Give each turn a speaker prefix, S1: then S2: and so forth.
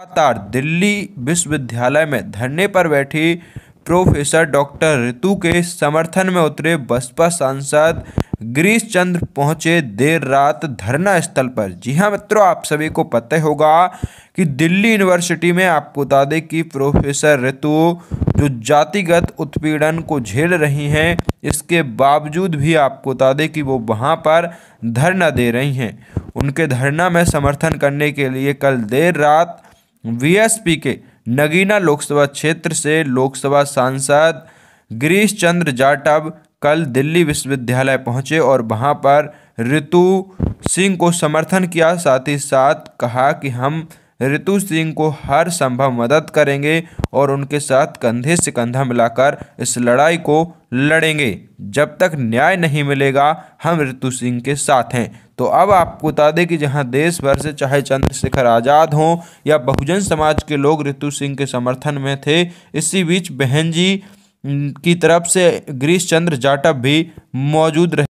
S1: लगातार दिल्ली विश्वविद्यालय में धरने पर बैठी प्रोफेसर डॉक्टर ऋतु के समर्थन में उतरे बसपा सांसद गिरीश चंद्र पहुंचे देर रात धरना स्थल पर जी हाँ मित्रों आप सभी को पता होगा कि दिल्ली यूनिवर्सिटी में आपको बता दें कि प्रोफेसर ऋतु जो जातिगत उत्पीड़न को झेल रही हैं इसके बावजूद भी आपको बता दें कि वो वहाँ पर धरना दे रही हैं उनके धरना में समर्थन करने के लिए कल देर रात वीएसपी के नगीना लोकसभा क्षेत्र से लोकसभा सांसद गिरीश चंद्र जाटव कल दिल्ली विश्वविद्यालय पहुंचे और वहां पर ऋतु सिंह को समर्थन किया साथ ही साथ कहा कि हम ऋतु सिंह को हर संभव मदद करेंगे और उनके साथ कंधे से कंधा मिलाकर इस लड़ाई को लड़ेंगे जब तक न्याय नहीं मिलेगा हम ऋतु सिंह के साथ हैं तो अब आपको बता दें कि जहां देश भर से चाहे चंद्रशेखर आज़ाद हों या बहुजन समाज के लोग ऋतु सिंह के समर्थन में थे इसी बीच बहन जी की तरफ से गिरीश चंद्र जाटव भी मौजूद रहे